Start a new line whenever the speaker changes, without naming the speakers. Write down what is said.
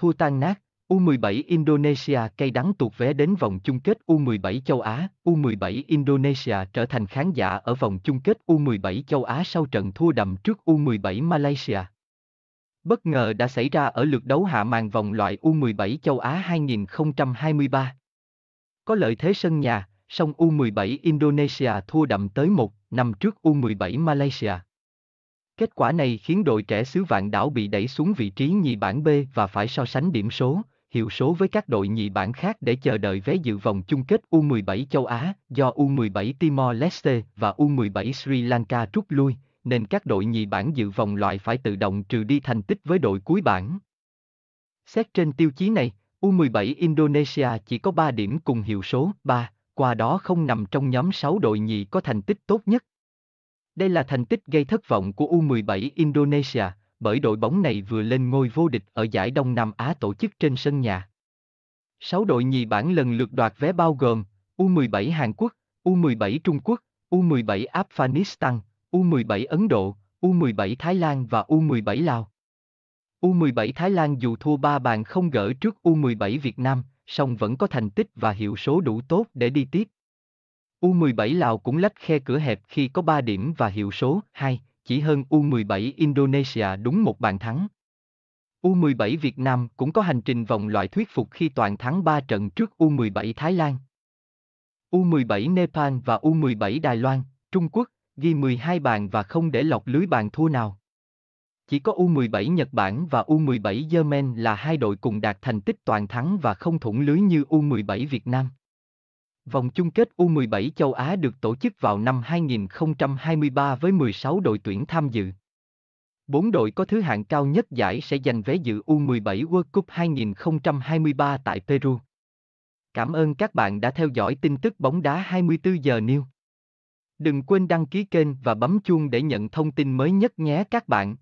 thua tan nát, U17 Indonesia cay đắng tuột vé đến vòng chung kết U17 châu Á, U17 Indonesia trở thành khán giả ở vòng chung kết U17 châu Á sau trận thua đậm trước U17 Malaysia. Bất ngờ đã xảy ra ở lượt đấu hạ màn vòng loại U17 châu Á 2023. Có lợi thế sân nhà, song U17 Indonesia thua đậm tới 1 năm trước U17 Malaysia. Kết quả này khiến đội trẻ xứ vạn đảo bị đẩy xuống vị trí nhì bảng B và phải so sánh điểm số, hiệu số với các đội nhì bảng khác để chờ đợi vé dự vòng chung kết U17 châu Á do U17 Timor-Leste và U17 Sri Lanka rút lui, nên các đội nhì bảng dự vòng loại phải tự động trừ đi thành tích với đội cuối bảng. Xét trên tiêu chí này, U17 Indonesia chỉ có 3 điểm cùng hiệu số 3, qua đó không nằm trong nhóm 6 đội nhì có thành tích tốt nhất. Đây là thành tích gây thất vọng của U17 Indonesia, bởi đội bóng này vừa lên ngôi vô địch ở giải Đông Nam Á tổ chức trên sân nhà. Sáu đội nhì bảng lần lượt đoạt vé bao gồm U17 Hàn Quốc, U17 Trung Quốc, U17 Afghanistan, U17 Ấn Độ, U17 Thái Lan và U17 Lào. U17 Thái Lan dù thua 3 bàn không gỡ trước U17 Việt Nam, song vẫn có thành tích và hiệu số đủ tốt để đi tiếp. U17 Lào cũng lách khe cửa hẹp khi có 3 điểm và hiệu số 2, chỉ hơn U17 Indonesia đúng một bàn thắng. U17 Việt Nam cũng có hành trình vòng loại thuyết phục khi toàn thắng 3 trận trước U17 Thái Lan. U17 Nepal và U17 Đài Loan, Trung Quốc, ghi 12 bàn và không để lọt lưới bàn thua nào. Chỉ có U17 Nhật Bản và U17 Yemen là hai đội cùng đạt thành tích toàn thắng và không thủng lưới như U17 Việt Nam. Vòng chung kết U17 châu Á được tổ chức vào năm 2023 với 16 đội tuyển tham dự. Bốn đội có thứ hạng cao nhất giải sẽ giành vé dự U17 World Cup 2023 tại Peru. Cảm ơn các bạn đã theo dõi tin tức bóng đá 24 giờ New. Đừng quên đăng ký kênh và bấm chuông để nhận thông tin mới nhất nhé các bạn.